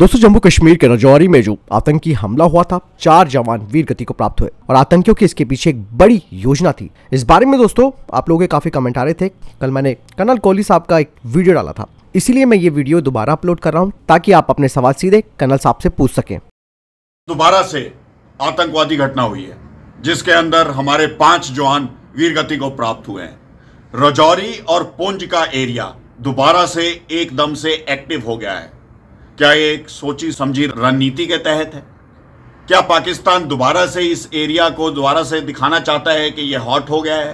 दोस्तों जम्मू कश्मीर के रजौरी में जो आतंकी हमला हुआ था चार जवान वीर गति को प्राप्त हुए और आतंकियों के इसके पीछे एक बड़ी योजना थी इस बारे में दोस्तों आप लोगों के काफी कमेंट आ रहे थे कल मैंने कर्नल कोहली साहब का एक वीडियो डाला था इसीलिए मैं ये वीडियो दोबारा अपलोड कर रहा हूँ ताकि आप अपने सवाल सीधे कर्नल साहब से पूछ सके दोबारा से आतंकवादी घटना हुई है जिसके अंदर हमारे पांच जवान वीर गति को प्राप्त हुए हैं रजौरी और पुंज का एरिया दोबारा से एकदम से एक्टिव हो गया है क्या ये एक सोची समझी रणनीति के तहत है क्या पाकिस्तान दोबारा से इस एरिया को दोबारा से दिखाना चाहता है कि यह हॉट हो गया है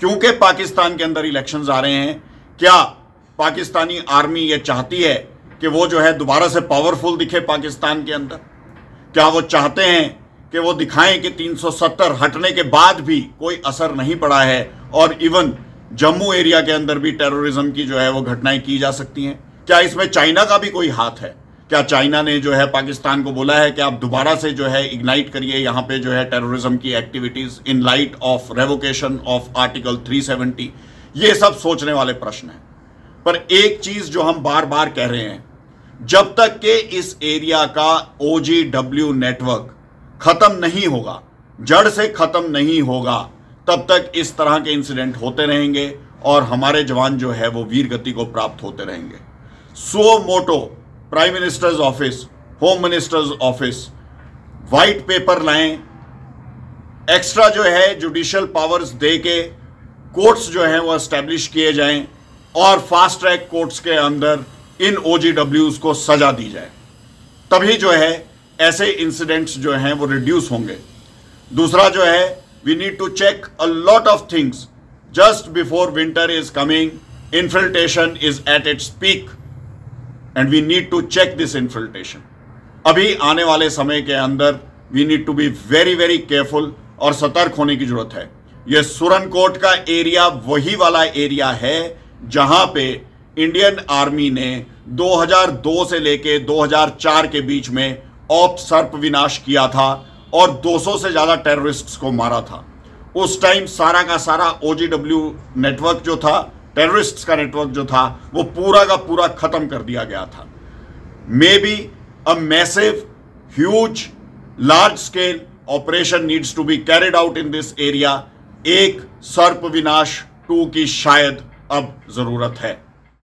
क्योंकि पाकिस्तान के अंदर इलेक्शंस आ रहे हैं क्या पाकिस्तानी आर्मी ये चाहती है कि वो जो है दोबारा से पावरफुल दिखे पाकिस्तान के अंदर क्या वो चाहते हैं कि वो दिखाएं कि 370 हटने के बाद भी कोई असर नहीं पड़ा है और इवन जम्मू एरिया के अंदर भी टेररिज्म की जो है वो घटनाएं की जा सकती हैं क्या इसमें चाइना का भी कोई हाथ है क्या चाइना ने जो है पाकिस्तान को बोला है कि आप दोबारा से जो है इग्नाइट करिए यहां पे जो है टेररिज्म की activities in light of revocation of article 370 ये सब सोचने वाले प्रश्न हैं पर एक चीज जो हम बार बार कह रहे हैं जब तक के इस एरिया का ओ नेटवर्क खत्म नहीं होगा जड़ से खत्म नहीं होगा तब तक इस तरह के इंसिडेंट होते रहेंगे और हमारे जवान जो है वो वीर गति को प्राप्त होते रहेंगे so motto prime ministers office home ministers office white paper लाएं एक्स्ट्रा जो है जुडिशल पावर्स दे के कोर्ट्स जो हैं वो एस्टेब्लिश किए जाएं और फास्ट ट्रैक कोर्ट्स के अंदर इन ओ को सजा दी जाए तभी जो है ऐसे इंसिडेंट्स जो हैं वो रिड्यूस होंगे दूसरा जो है we need to check a lot of things just before winter is coming infiltration is at its peak and we need to check this infiltration अभी आने वाले समय के अंदर we need to be very very careful और सतर्क होने की जरूरत है यह सुरनकोट का एरिया वही वाला एरिया है जहां पे इंडियन आर्मी ने 2002 से लेके 2004 के बीच में ऑप सर्प विनाश किया था और 200 से ज़्यादा टेररिस्ट्स को मारा था उस टाइम सारा का सारा ओजीडब्ल्यू नेटवर्क जो था टेररिस्ट का नेटवर्क जो था वो पूरा का पूरा खत्म कर दिया गया था may be a massive huge large scale operation needs to be carried out in this area एक सर्प विनाश टू की शायद अब जरूरत है